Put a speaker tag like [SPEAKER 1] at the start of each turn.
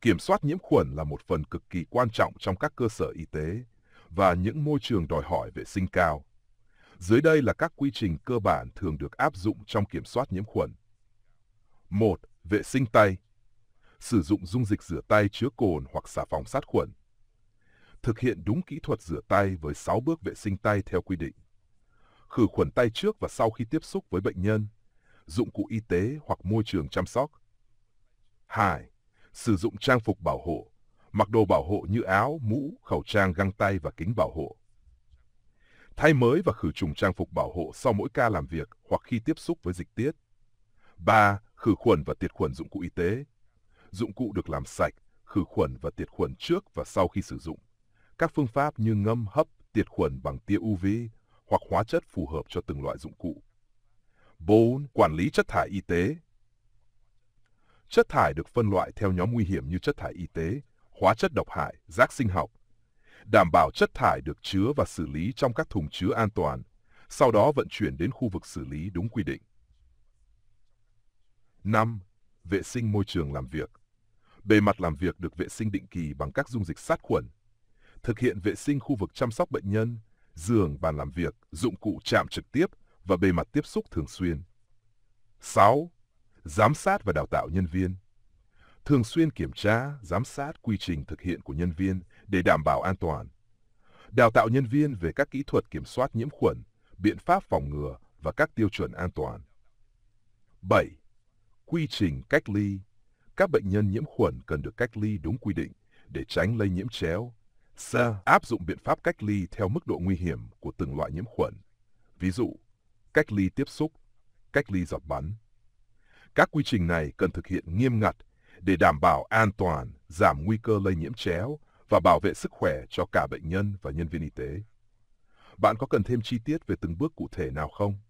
[SPEAKER 1] kiểm soát nhiễm khuẩn là một phần cực kỳ quan trọng trong các cơ sở y tế và những môi trường đòi hỏi vệ sinh cao. Dưới đây là các quy trình cơ bản thường được áp dụng trong kiểm soát nhiễm khuẩn. 1. Vệ sinh tay. Sử dụng dung dịch rửa tay chứa cồn hoặc xà phòng sát khuẩn. Thực hiện đúng kỹ thuật rửa tay với 6 bước vệ sinh tay theo quy định. Khử khuẩn tay trước và sau khi tiếp xúc với bệnh nhân, dụng cụ y tế hoặc môi trường chăm sóc. 2 sử dụng trang phục bảo hộ, mặc đồ bảo hộ như áo, mũ, khẩu trang, găng tay và kính bảo hộ. Thay mới và khử trùng trang phục bảo hộ sau mỗi ca làm việc hoặc khi tiếp xúc với dịch tiết. 3. Khử khuẩn và tiệt khuẩn dụng cụ y tế. Dụng cụ được làm sạch, khử khuẩn và tiệt khuẩn trước và sau khi sử dụng. Các phương pháp như ngâm, hấp, tiệt khuẩn bằng tia UV hoặc hóa chất phù hợp cho từng loại dụng cụ. 4. Quản lý chất thải y tế Chất thải được phân loại theo nhóm nguy hiểm như chất thải y tế, hóa chất độc hại, rác sinh học. Đảm bảo chất thải được chứa và xử lý trong các thùng chứa an toàn, sau đó vận chuyển đến khu vực xử lý đúng quy định. 5. Vệ sinh môi trường làm việc. Bề mặt làm việc được vệ sinh định kỳ bằng các dung dịch sát khuẩn. Thực hiện vệ sinh khu vực chăm sóc bệnh nhân, giường, bàn làm việc, dụng cụ chạm trực tiếp và bề mặt tiếp xúc thường xuyên. 6 giám sát và đào tạo nhân viên, thường xuyên kiểm tra, giám sát quy trình thực hiện của nhân viên để đảm bảo an toàn, đào tạo nhân viên về các kỹ thuật kiểm soát nhiễm khuẩn, biện pháp phòng ngừa và các tiêu chuẩn an toàn. 7. Quy trình cách ly. Các bệnh nhân nhiễm khuẩn cần được cách ly đúng quy định để tránh lây nhiễm chéo. Sa áp dụng biện pháp cách ly theo mức độ nguy hiểm của từng loại nhiễm khuẩn. Ví dụ, cách ly tiếp xúc, cách ly giọt bắn. Các quy trình này cần thực hiện nghiêm ngặt để đảm bảo an toàn, giảm nguy cơ lây nhiễm chéo và bảo vệ sức khỏe cho cả bệnh nhân và nhân viên y tế. Bạn có cần thêm chi tiết về từng bước cụ thể nào không?